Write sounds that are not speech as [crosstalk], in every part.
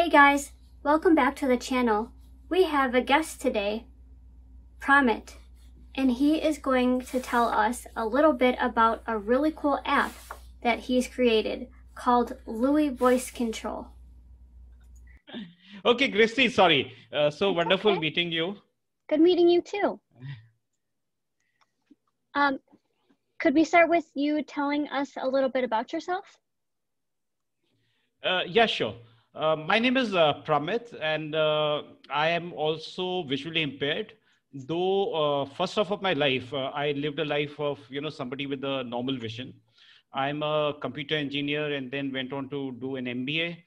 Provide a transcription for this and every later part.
Hey guys, welcome back to the channel. We have a guest today, Promit, and he is going to tell us a little bit about a really cool app that he's created called Louis Voice Control. Okay, Christy, sorry. Uh, so it's wonderful okay. meeting you. Good meeting you too. Um, could we start with you telling us a little bit about yourself? Uh, yeah, sure. Uh, my name is uh, Pramit, and uh, I am also visually impaired. Though uh, first half of my life, uh, I lived a life of you know somebody with a normal vision. I'm a computer engineer, and then went on to do an MBA.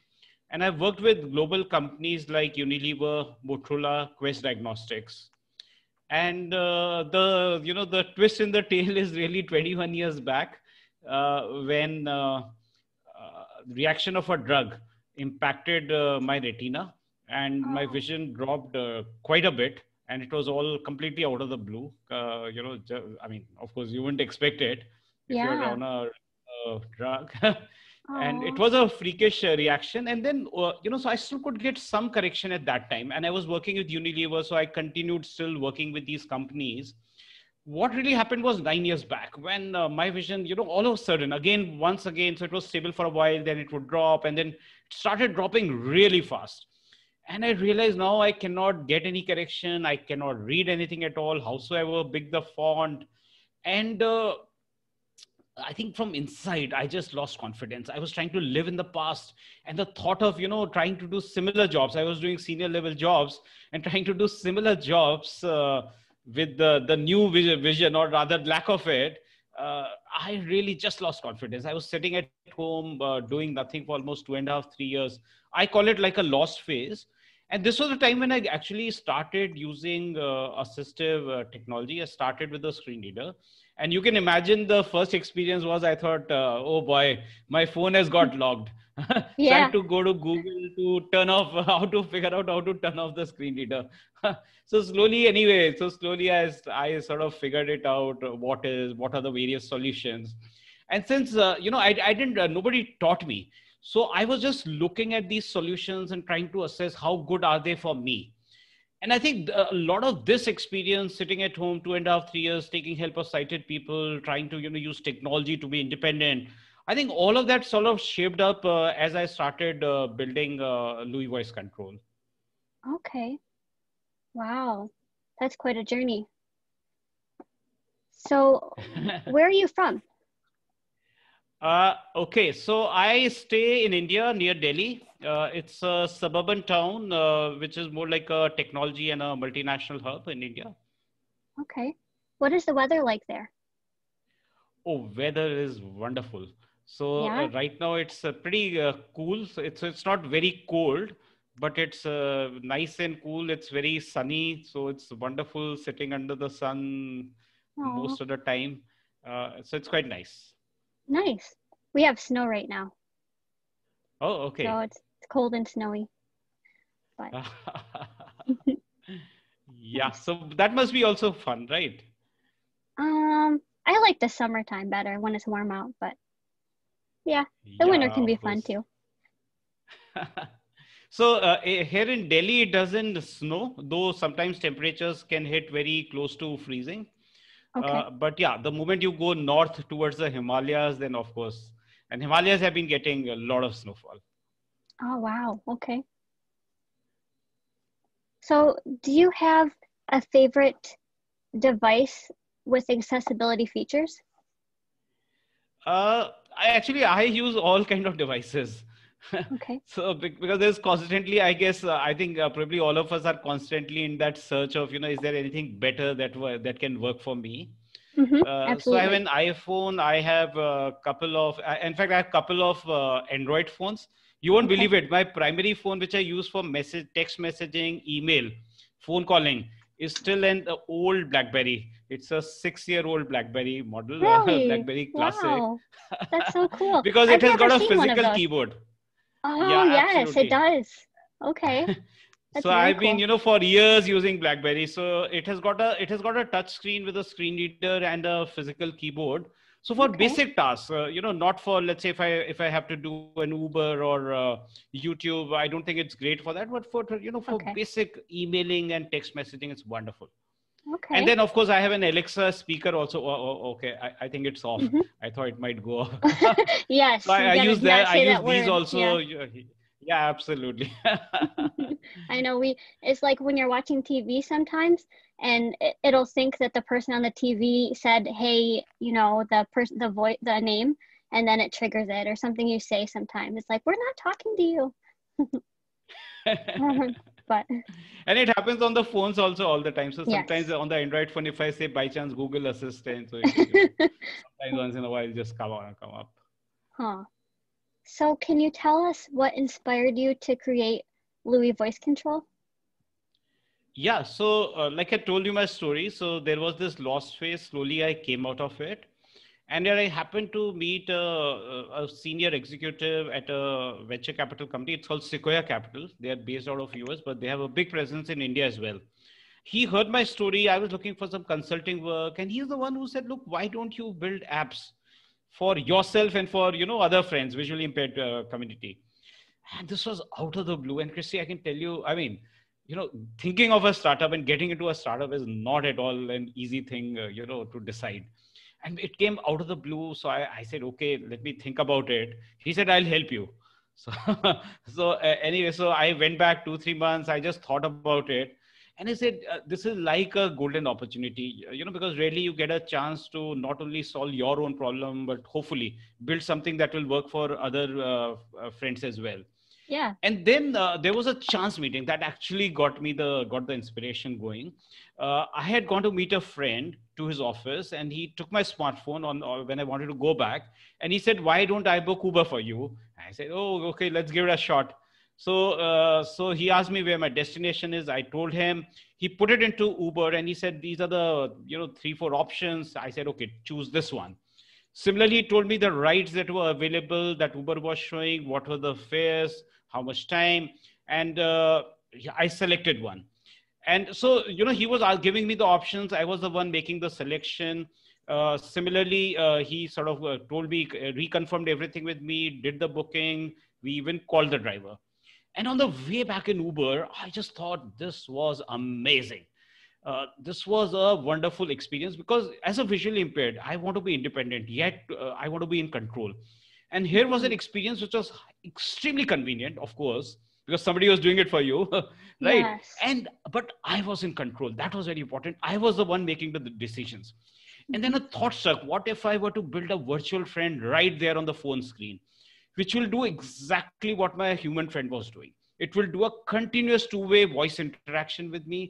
And I've worked with global companies like Unilever, Motorola, Quest Diagnostics. And the you know the twist in the [laughs] tale is really 21 years back when reaction of a drug impacted uh, my retina and oh. my vision dropped uh, quite a bit and it was all completely out of the blue uh, you know i mean of course you wouldn't expect it if yeah. you're on a uh, drug [laughs] and it oh. was a freakish uh, reaction and then uh, you know so i still could get some correction at that time and i was working with unilever so i continued still working with these companies what really happened was nine years back when uh, my vision, you know, all of a sudden, again, once again, so it was stable for a while, then it would drop, and then it started dropping really fast. And I realized now I cannot get any correction, I cannot read anything at all, howsoever big the font. And uh, I think from inside, I just lost confidence. I was trying to live in the past, and the thought of, you know, trying to do similar jobs, I was doing senior level jobs and trying to do similar jobs. Uh, with the, the new vision or rather lack of it, uh, I really just lost confidence. I was sitting at home uh, doing nothing for almost two and a half, three years. I call it like a lost phase. And this was the time when I actually started using uh, assistive uh, technology. I started with a screen reader and you can imagine the first experience was i thought uh, oh boy my phone has got logged [laughs] yeah. trying to go to google to turn off [laughs] how to figure out how to turn off the screen reader [laughs] so slowly anyway so slowly as I, I sort of figured it out uh, what is what are the various solutions and since uh, you know i, I didn't uh, nobody taught me so i was just looking at these solutions and trying to assess how good are they for me and i think a lot of this experience sitting at home two and a half three years taking help of sighted people trying to you know use technology to be independent i think all of that sort of shaped up uh, as i started uh, building uh, louis voice control okay wow that's quite a journey so [laughs] where are you from uh, okay, so I stay in India near Delhi. Uh, it's a suburban town, uh, which is more like a technology and a multinational hub in India. Okay. What is the weather like there? Oh, weather is wonderful. So uh, yeah. right now it's uh, pretty uh, cool. So it's it's not very cold, but it's nice and cool. It's very sunny, so it's wonderful sitting under the sun Aww. most of the time. so it's quite nice. Nice. We have snow right now. Oh, okay. So it's, it's cold and snowy. But [laughs] yeah, so that must be also fun, right? Um, I like the summertime better when it's warm out, but yeah, the yeah, winter can be fun too. [laughs] so uh, eh, here in Delhi, it doesn't snow, though sometimes temperatures can hit very close to freezing. Uh, but yeah, the moment you go north towards the Himalayas, then of course, and Himalayas have been getting a lot of snowfall. Oh, wow. Okay. So, do you have a favorite device with accessibility features? Uh, I actually I use all kind of devices okay [laughs] so because there's constantly i guess uh, i think uh, probably all of us are constantly in that search of you know is there anything better that that can work for me mm-hmm. uh, so i have an iphone i have a couple of in fact i have a couple of uh, android phones you won't okay. believe it my primary phone which i use for message text messaging email phone calling is still an uh, old blackberry it's a six year old blackberry model uh, [laughs] really? blackberry classic wow. that's so cool [laughs] because I've it has got a physical keyboard Oh yeah, yes, absolutely. it does. Okay. [laughs] so I've cool. been, you know, for years using BlackBerry. So it has got a it has got a touch screen with a screen reader and a physical keyboard. So for okay. basic tasks, uh, you know, not for let's say if I if I have to do an Uber or uh, YouTube, I don't think it's great for that. But for you know, for okay. basic emailing and text messaging, it's wonderful. Okay. And then, of course, I have an Alexa speaker also. Oh, oh, oh, okay, I, I, think it's off. Mm-hmm. I thought it might go off. [laughs] yes. [laughs] So I, I use that. I use that these word. also. Yeah, yeah absolutely. [laughs] I know we. It's like when you're watching TV sometimes, and it, it'll think that the person on the TV said, "Hey, you know, the person, the voice, the name," and then it triggers it or something you say. Sometimes it's like we're not talking to you but [laughs] and it happens on the phones also all the time so sometimes yes. on the android phone if i say by chance google assistant so [laughs] sometimes once in a while just come on come up huh so can you tell us what inspired you to create louis voice control yeah so uh, like i told you my story so there was this lost phase slowly i came out of it and I happened to meet a, a, senior executive at a venture capital company. It's called Sequoia Capital. They are based out of US, but they have a big presence in India as well. He heard my story. I was looking for some consulting work, and he's the one who said, "Look, why don't you build apps for yourself and for you know other friends, visually impaired uh, community?" And this was out of the blue. And Christy, I can tell you, I mean, you know, thinking of a startup and getting into a startup is not at all an easy thing, uh, you know, to decide and it came out of the blue so I, I said okay let me think about it he said i'll help you [laughs] so so uh, anyway so i went back two three months i just thought about it and i said uh, this is like a golden opportunity you know because really you get a chance to not only solve your own problem but hopefully build something that will work for other uh, uh friends as well yeah and then uh, there was a chance meeting that actually got me the got the inspiration going uh, I had gone to meet a friend to his office, and he took my smartphone on uh, when I wanted to go back, and he said, "Why don't I book Uber for you?" And I said, "Oh, okay, let's give it a shot." So, uh, so he asked me where my destination is. I told him. He put it into Uber, and he said, "These are the you know three four options." I said, "Okay, choose this one." Similarly, he told me the rides that were available that Uber was showing, what were the fares, how much time, and uh, I selected one and so you know he was giving me the options i was the one making the selection uh, similarly uh, he sort of uh, told me uh, reconfirmed everything with me did the booking we even called the driver and on the way back in uber i just thought this was amazing uh, this was a wonderful experience because as a visually impaired i want to be independent yet uh, i want to be in control and here was an hmm. experience which was extremely convenient of course because somebody was doing it for you [laughs] right yes. and but i was in control that was very important i was the one making the decisions and then a mm-hmm. thought struck what if i were to build a virtual friend right there on the phone screen which will do exactly what my human friend was doing it will do a continuous two way voice interaction with me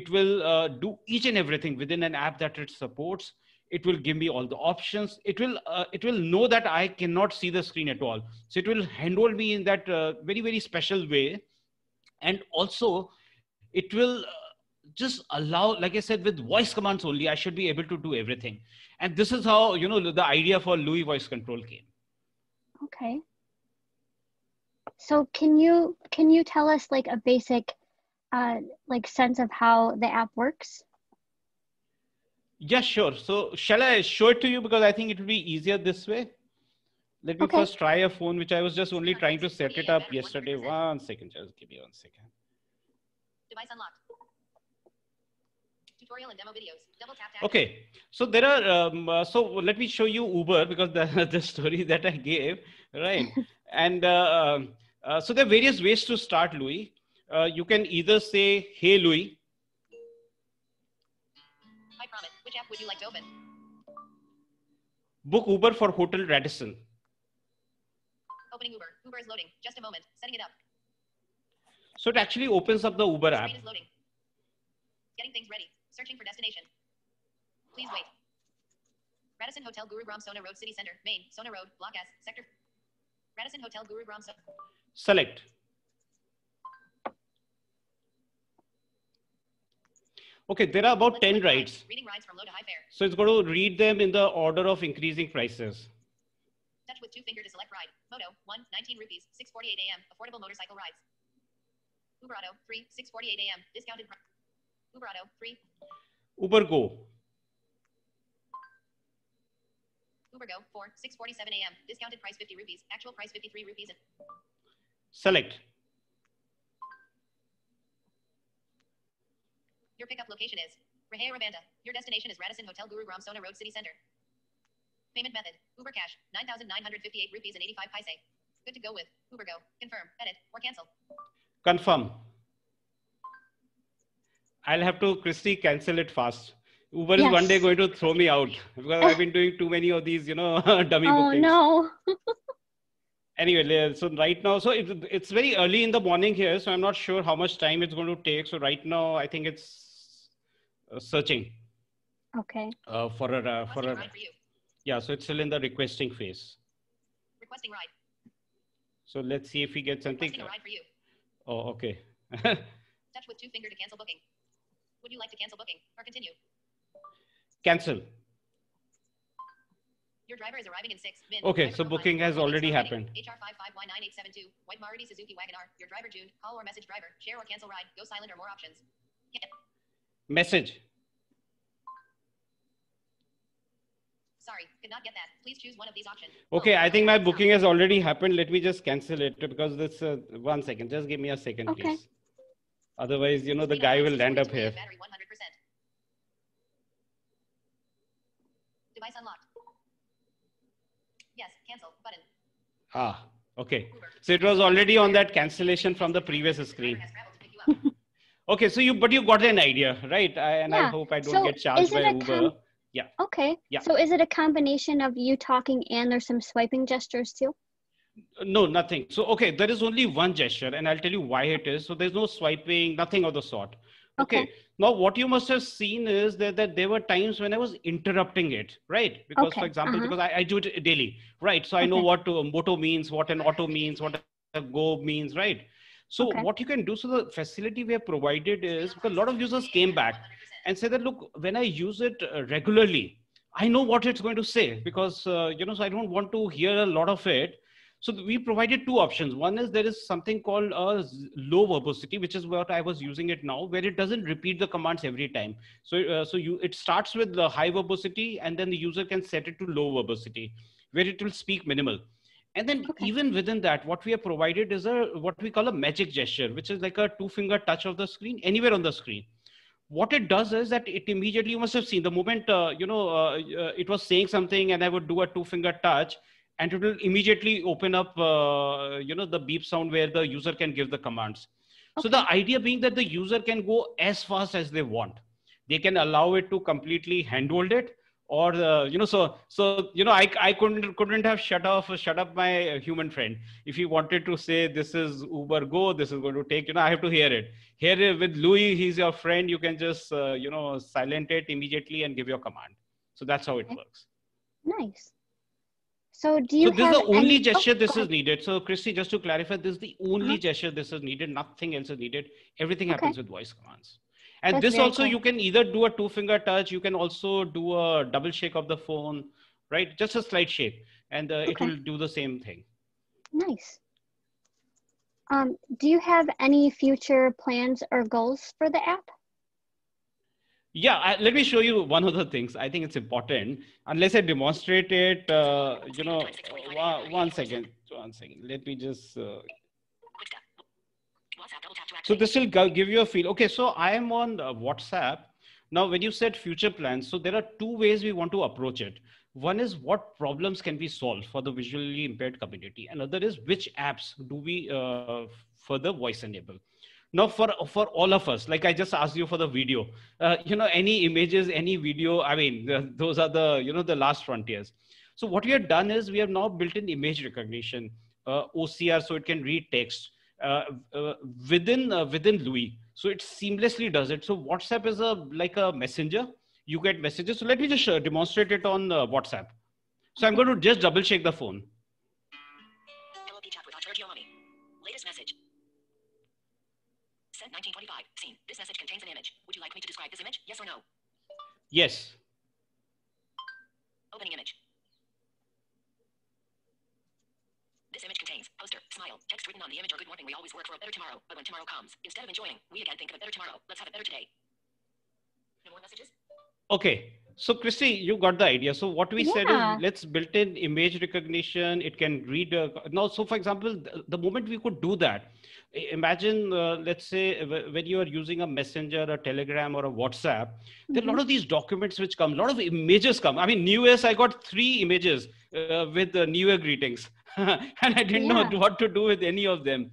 it will uh, do each and everything within an app that it supports it will give me all the options it will uh, it will know that i cannot see the screen at all so it will handle me in that uh, very very special way and also it will uh, just allow like i said with voice commands only i should be able to do everything and this is how you know the idea for louis voice control came okay so can you can you tell us like a basic uh, like sense of how the app works Yes, yeah, sure. So shall I show it to you? Because I think it would be easier this way. Let me okay. first try a phone, which I was just only trying to set it up yesterday. One second, just give me one second. Device unlocked. Tutorial and demo videos. Double tap. tap. Okay. So there are, um, uh, so let me show you Uber because the, [laughs] the story that I gave, right? [laughs] and uh, uh, so there are various ways to start, Louis. Uh, you can either say, hey, Louis, Which app would you like to open? Book Uber for Hotel Radisson. Opening Uber. Uber is loading. Just a moment. Setting it up. So it actually opens up the Uber the app. Is loading. Getting things ready. Searching for destination. Please wait. Radisson Hotel Guru Gram Sona Road City Center, Maine, Sona Road, Block S, Sector. Radisson Hotel Guru Gram Sona. Select. Okay, there are about 10 rides. Reading rides from low to high fare. So it's going to read them in the order of increasing prices. Touch with two fingers to select ride. Moto, 1, 19 rupees, 6.48 a.m. Affordable motorcycle rides. Uber Auto, 3, 6.48 a.m. Discounted price. Uber Auto, 3. Uber Go. Uber Go, 4, 6.47 a.m. Discounted price 50 rupees. Actual price 53 rupees. Select. Your pickup location is Rahea Ravanda. Your destination is Radisson Hotel Guru Ram Sona Road City Center. Payment method, Uber Cash, 9,958 rupees and 85 paise. Good to go with Uber Go. Confirm, edit, or cancel. Confirm. I'll have to, Christy, cancel it fast. Uber yes. is one day going to throw me out because I've been doing too many of these, you know, [laughs] dummy oh, bookings. Oh, no. [laughs] anyway, so right now, so it, it's very early in the morning here, so I'm not sure how much time it's going to take. So right now, I think it's searching. Okay. Uh, for a, uh, for a, for yeah, so it's still in the requesting phase. Requesting ride. So let's see if we get something. Requesting a ride for you. Oh, okay. [laughs] Touch with two finger to cancel booking. Would you like to cancel booking or continue? Cancel. Your driver is arriving in six minutes. Okay, driver so booking has already happened. HR 55Y9872, White Maruti Suzuki Wagon R. Your driver June, call or message driver, share or cancel ride, go silent or more options. Message. Sorry, could not get that. Please choose one of these options. Okay, oh, I think my booking has already happened. Let me just cancel it because this, uh, one second, just give me a second, okay. please. Otherwise, you know, the guy will end up here. Device unlocked. Yes, cancel button. Ah, okay. So it was already on that cancellation from the previous screen. [laughs] Okay, so you but you got an idea, right? I, and yeah. I hope I don't so get charged by Uber. Com- yeah. Okay. Yeah. So is it a combination of you talking and there's some swiping gestures too? No, nothing. So okay, there is only one gesture, and I'll tell you why it is. So there's no swiping, nothing of the sort. Okay. okay. Now, what you must have seen is that, that there were times when I was interrupting it, right? Because, okay. for example, uh-huh. because I, I, do it daily, right? So I okay. know what to, moto means, what an auto means, what a go means, right? So okay. what you can do, so the facility we have provided is because a lot of users came back and said that look, when I use it uh, regularly, I know what it's going to say because uh, you know, so I don't want to hear a lot of it. So we provided two options. One is there is something called a low verbosity, which is what I was using it now, where it doesn't repeat the commands every time. So uh, so you it starts with the high verbosity, and then the user can set it to low verbosity, where it will speak minimal and then okay. even within that what we have provided is a what we call a magic gesture which is like a two finger touch of the screen anywhere on the screen what it does is that it immediately you must have seen the moment uh, you know uh, uh, it was saying something and i would do a two finger touch and it will immediately open up uh, you know the beep sound where the user can give the commands okay. so the idea being that the user can go as fast as they want they can allow it to completely handhold it or uh, you know so so you know i, I couldn't couldn't have shut off shut up my human friend if he wanted to say this is uber go this is going to take you know i have to hear it here with louis he's your friend you can just uh, you know silent it immediately and give your command so that's how it works nice so do you so this is the only any... gesture this is needed so christy just to clarify this is the only uh-huh. gesture this is needed nothing else is needed everything okay. happens with voice commands and this also, cool. you can either do a two finger touch, you can also do a double shake of the phone, right? Just a slight shake, and uh, okay. it will do the same thing. Nice. Um, do you have any future plans or goals for the app? Yeah, I, let me show you one of the things. I think it's important. Unless I demonstrate it, uh, you know, one, one second, one second. Let me just. Uh, so this will give you a feel. Okay, so I am on uh, WhatsApp. Now, when you said future plans, so there are two ways we want to approach it. One is what problems can we solve for the visually impaired community. Another is which apps do we uh, further voice enable now for for all of us like i just asked you for the video uh, you know any images any video i mean those are the you know the last frontiers so what we have done is we have now built in image recognition uh, ocr so it can read text uh, uh, within uh, within Louis. So it seamlessly does it. So WhatsApp is a like a messenger. You get messages. So let me just demonstrate it on WhatsApp. So I'm going to just double check the phone. This message contains an image. Would you like me to describe this image? Yes or no? Yes. Opening image. This image contains laughter, smile, text written on the image, or good morning. We always work for a better tomorrow. But when tomorrow comes, instead of enjoying, we again think of a better tomorrow. Let's have a better today. No more messages? Okay. So, Christy, you got the idea. So, what we yeah. said is let's built in image recognition. It can read. Uh, now, so for example, the, the moment we could do that, imagine, uh, let's say, uh, when you are using a messenger, a telegram, or a WhatsApp, mm-hmm. there are a mm-hmm. lot of these documents which come, a lot of images come. I mean, New Year's, I got three images uh, with the New Year greetings. [laughs] and I didn't yeah. know what to do with any of them.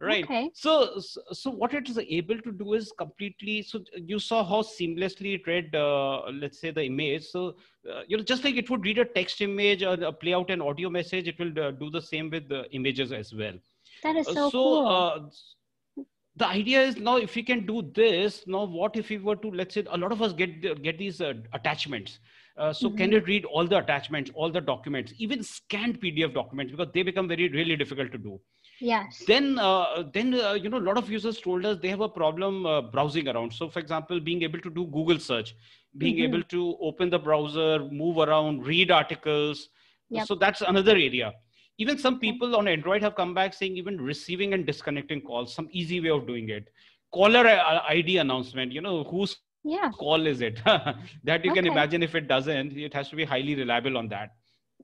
Right. Okay. So, so what it is able to do is completely. So you saw how seamlessly it read, uh, let's say, the image. So uh, you know, just like it would read a text image or uh, play out an audio message, it will uh, do the same with the images as well. That is uh, so, so cool uh, the idea is now if we can do this now what if we were to let's say a lot of us get get these uh, attachments uh, so mm-hmm. can you read all the attachments, all the documents, even scanned PDF documents because they become very really difficult to do. Yes. Then, uh, then uh, you know, a lot of users told us they have a problem uh, browsing around. So, for example, being able to do Google search, being mm-hmm. able to open the browser, move around, read articles. Yep. So that's another area. Even some people on Android have come back saying even receiving and disconnecting calls, some easy way of doing it caller ID announcement. You know, who's yeah call is it [laughs] that you okay. can imagine if it doesn't it has to be highly reliable on that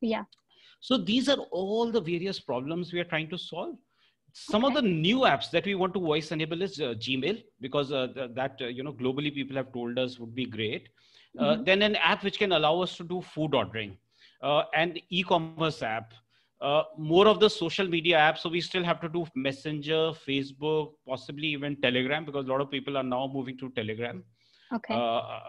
yeah so these are all the various problems we are trying to solve some okay. of the new apps that we want to voice enable is uh, gmail because uh, that uh, you know globally people have told us would be great uh, mm-hmm. then an app which can allow us to do food ordering uh, and e-commerce app uh, more of the social media apps so we still have to do messenger facebook possibly even telegram because a lot of people are now moving to telegram mm-hmm okay uh,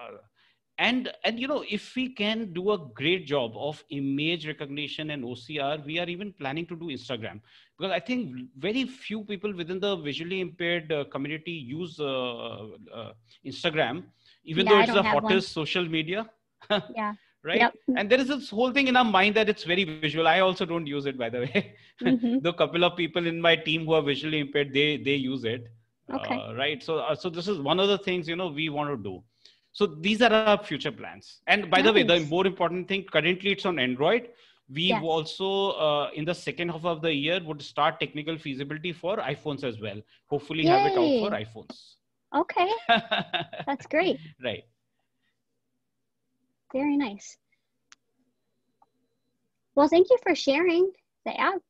and and you know if we can do a great job of image recognition and ocr we are even planning to do instagram because i think very few people within the visually impaired uh, community use uh, uh, instagram even yeah, though it's the hottest one. social media [laughs] yeah right yep. and there is this whole thing in our mind that it's very visual i also don't use it by the way [laughs] mm-hmm. the couple of people in my team who are visually impaired they they use it okay. Uh, right so uh, so this is one of the things you know we want to do so these are our future plans and by nice. the way the more important thing currently it's on android we also uh, in the second half of the year would start technical feasibility for iphones as well hopefully Yay. have it out for iphones okay [laughs] that's great right very nice well thank you for sharing the app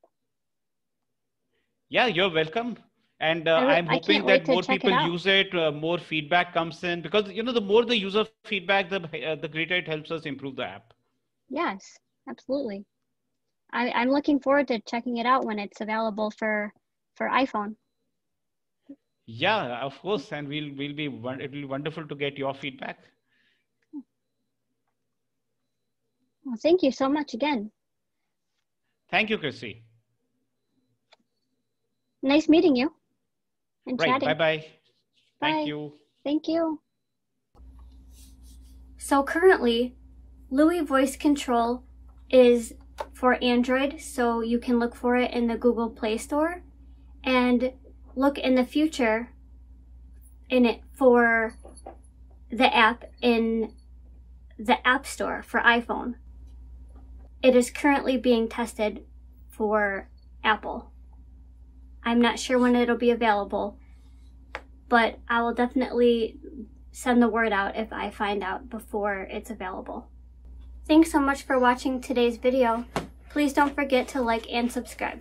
yeah you're welcome and uh, I, am hoping that more people it use it uh, more feedback comes in because you know the more the user feedback the uh, the greater it helps us improve the app yes absolutely I, i'm looking forward to checking it out when it's available for for iphone yeah of course and we'll we'll be it will be wonderful to get your feedback well thank you so much again thank you chrissy nice meeting you and right. chatting. Bye bye. Thank you. Thank you. So currently, Louis Voice Control is for Android, so you can look for it in the Google Play Store and look in the future in it for the app in the App Store for iPhone. It is currently being tested for Apple. I'm not sure when it'll be available, but I will definitely send the word out if I find out before it's available. Thanks so much for watching today's video. Please don't forget to like and subscribe.